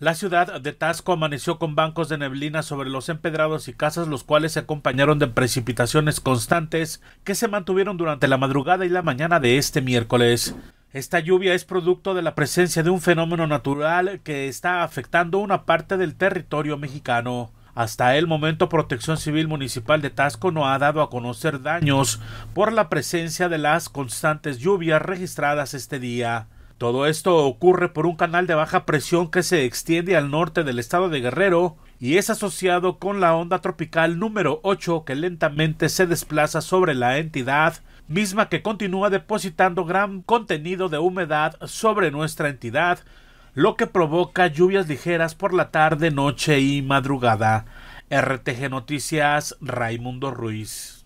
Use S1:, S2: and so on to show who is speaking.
S1: La ciudad de Tasco amaneció con bancos de neblina sobre los empedrados y casas, los cuales se acompañaron de precipitaciones constantes que se mantuvieron durante la madrugada y la mañana de este miércoles. Esta lluvia es producto de la presencia de un fenómeno natural que está afectando una parte del territorio mexicano. Hasta el momento Protección Civil Municipal de Tasco no ha dado a conocer daños por la presencia de las constantes lluvias registradas este día. Todo esto ocurre por un canal de baja presión que se extiende al norte del estado de Guerrero y es asociado con la onda tropical número 8 que lentamente se desplaza sobre la entidad, misma que continúa depositando gran contenido de humedad sobre nuestra entidad, lo que provoca lluvias ligeras por la tarde, noche y madrugada. RTG Noticias, Raimundo Ruiz.